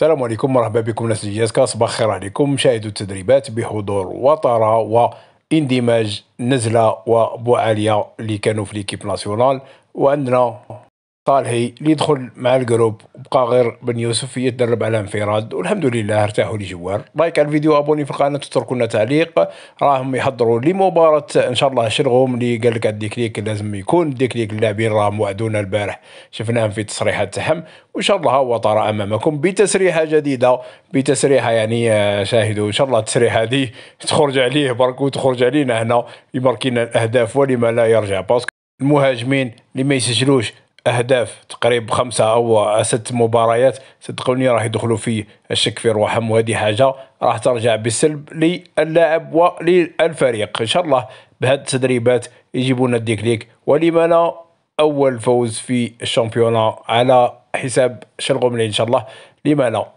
السلام عليكم مرحبا بكم ناس الجياسكا صباح خير عليكم مشاهدو التدريبات بحضور وطرة واندماج نزلة وبوعالية اللي كانوا في ليكيب ناسيونال وعندنا صالحي اللي دخل مع الجروب بقى غير بن يوسف يتدرب على انفراد والحمد لله ارتاحوا لي جوار لايك على الفيديو ابوني في القناه وتركوا لنا تعليق راهم يحضروا لمباراه ان شاء الله شرغوم اللي قال لك الديكليك لازم يكون الديكليك اللاعبين راهم وعدونا البارح شفناهم في تصريحات تاعهم وان شاء الله هو طرا امامكم بتسريحه جديده بتسريحه يعني آه، شاهدوا ان شاء الله التسريحه هذه تخرج عليه برك وتخرج علينا هنا يماركينا الاهداف ولما لا يرجع باسكو المهاجمين اللي ما يسجلوش اهداف تقريب خمسه او ست مباريات صدقوني راح يدخلوا في الشك في روحهم وهذه حاجه راح ترجع بالسلب للاعب وللفريق ان شاء الله بهاد التدريبات يجيبون الديكليك ولما لا اول فوز في الشامبيونا على حساب شلغوملي ان شاء الله لما لا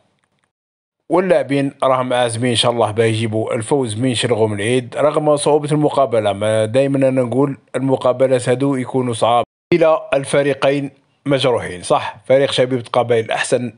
واللاعبين راهم عازمين ان شاء الله باه يجيبوا الفوز من شلغوم العيد رغم صعوبه المقابله ما دائما انا نقول المقابلات هادو يكونوا صعاب الى الفريقين مجروحين صح فريق شبيبه قبائل احسن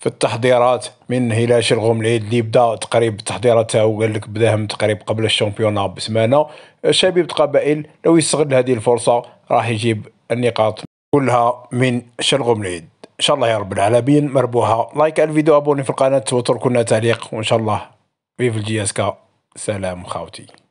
في التحضيرات من هلال شلغم العيد اللي بدا تقريب تاعو وقال لك بداهم تقريب قبل الشامبيون بسمانه شبيبه قبائل لو يستغل هذه الفرصه راح يجيب النقاط كلها من شلغم العيد ان شاء الله يا رب العالمين مربوها لايك الفيديو ابوني في القناه واتركوا لنا تعليق وان شاء الله فيف الجي اس كا سلام خاوتي